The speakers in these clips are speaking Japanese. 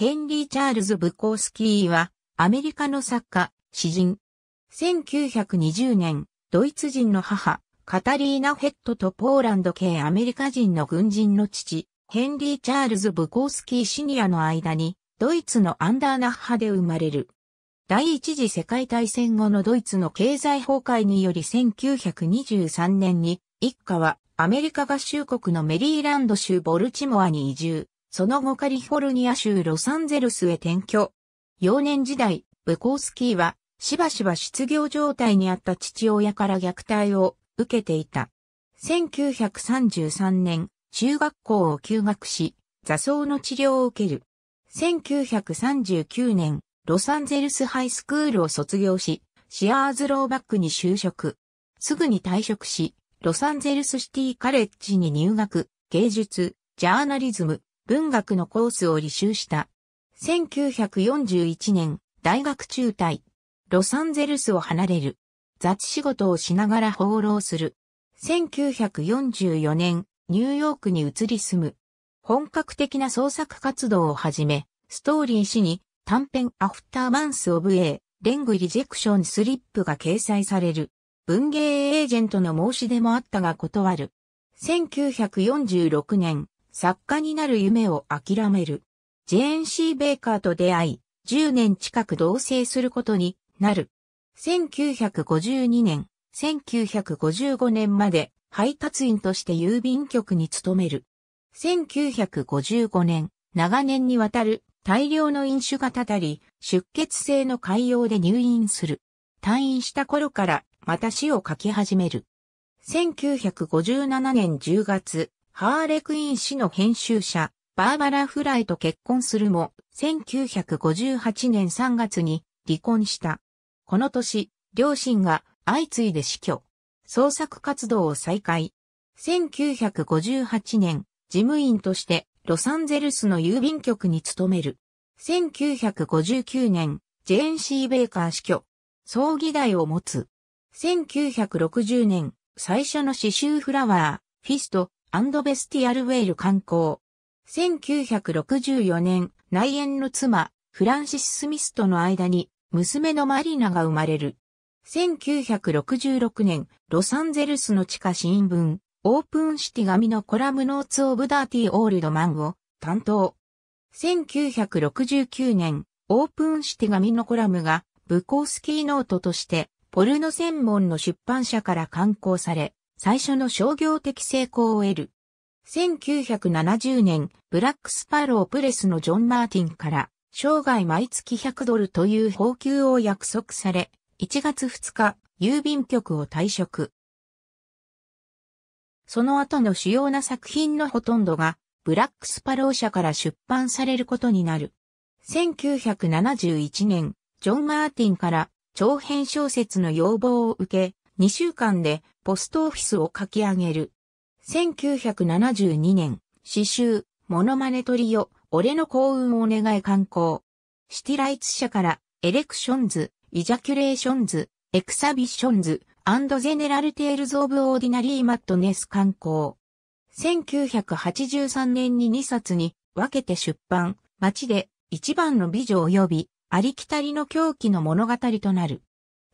ヘンリー・チャールズ・ブコースキーは、アメリカの作家、詩人。1920年、ドイツ人の母、カタリーナ・ヘットとポーランド系アメリカ人の軍人の父、ヘンリー・チャールズ・ブコースキーシニアの間に、ドイツのアンダーナッハで生まれる。第一次世界大戦後のドイツの経済崩壊により1923年に、一家はアメリカ合衆国のメリーランド州ボルチモアに移住。その後カリフォルニア州ロサンゼルスへ転居。幼年時代、ブコースキーは、しばしば失業状態にあった父親から虐待を受けていた。1933年、中学校を休学し、座礁の治療を受ける。1939年、ロサンゼルスハイスクールを卒業し、シアーズローバックに就職。すぐに退職し、ロサンゼルスシティカレッジに入学、芸術、ジャーナリズム、文学のコースを履修した。1941年、大学中退。ロサンゼルスを離れる。雑仕事をしながら放浪する。1944年、ニューヨークに移り住む。本格的な創作活動を始め、ストーリー誌に短編アフターマンスオブエ A、レングリジェクションスリップが掲載される。文芸エージェントの申し出もあったが断る。1946年、作家になる夢を諦める。ジェーン・シー・ベーカーと出会い、10年近く同棲することになる。1952年、1955年まで配達員として郵便局に勤める。1955年、長年にわたる大量の飲酒がたたり、出血性の海洋で入院する。退院した頃からまた死を書き始める。1957年10月、ハーレクイン氏の編集者、バーバラ・フライと結婚するも、1958年3月に離婚した。この年、両親が相次いで死去。創作活動を再開。1958年、事務員としてロサンゼルスの郵便局に勤める。1959年、ジェーン・シー・ベイカー死去。葬儀代を持つ。1960年、最初の刺繍フラワー、フィスト、アンドベスティアルウェイル観光。1964年、内縁の妻、フランシス・スミスとの間に、娘のマリナが生まれる。1966年、ロサンゼルスの地下新聞、オープンシティ紙のコラムノーツ・オブ・ダーティー・オールドマンを担当。1969年、オープンシティ紙のコラムが、ブコースキーノートとして、ポルノ専門の出版社から刊行され、最初の商業的成功を得る。1970年、ブラックスパロープレスのジョン・マーティンから、生涯毎月100ドルという報給を約束され、1月2日、郵便局を退職。その後の主要な作品のほとんどが、ブラックスパロー社から出版されることになる。1971年、ジョン・マーティンから長編小説の要望を受け、2週間でポストオフィスを書き上げる。1972年、詩集、モノマネトリオ、俺の幸運をお願い観光。シティライツ社から、エレクションズ、イジャキュレーションズ、エクサビションズ、アンドゼネラルテールズ・オブ・オーディナリー・マットネス観光。1983年に2冊に分けて出版、街で一番の美女及びありきたりの狂気の物語となる。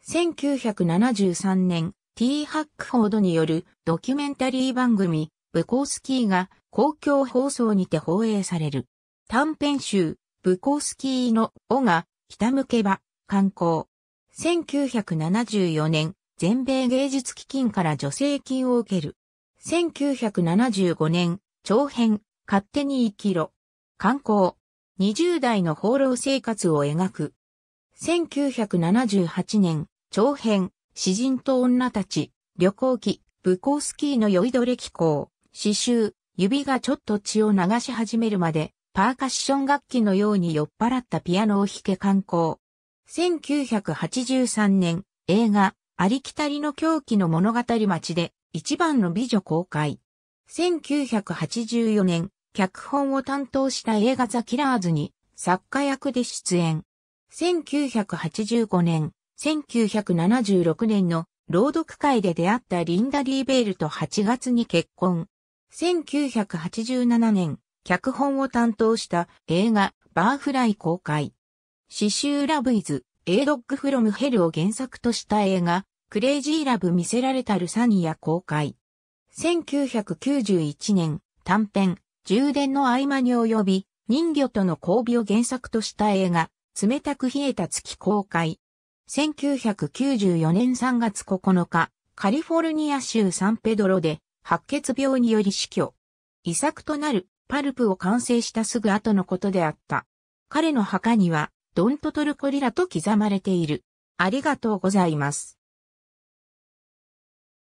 1973年、T. ハックフォードによるドキュメンタリー番組、ブコースキーが公共放送にて放映される。短編集、ブコースキーの尾が、ひたむけば、観光。1974年、全米芸術基金から助成金を受ける。1975年、長編、勝手に生きろ。観光。20代の放浪生活を描く。1978年、長編、詩人と女たち、旅行記、武功スキーの酔いどれ気候、詩集、指がちょっと血を流し始めるまで、パーカッション楽器のように酔っ払ったピアノを弾け観光。1983年、映画、ありきたりの狂気の物語町で、一番の美女公開。1984年、脚本を担当した映画ザ・キラーズに、作家役で出演。1985年、1976年の朗読会で出会ったリンダ・リーベールと8月に結婚。1987年、脚本を担当した映画バーフライ公開。刺繍ラブイズ、エイドッグフロムヘルを原作とした映画、クレイジーラブ見せられたルサニア公開。1991年、短編、充電の合間に及び、人魚との交尾を原作とした映画、冷たく冷えた月公開。1994年3月9日、カリフォルニア州サンペドロで白血病により死去。遺作となるパルプを完成したすぐ後のことであった。彼の墓には、ドントトルコリラと刻まれている。ありがとうございます。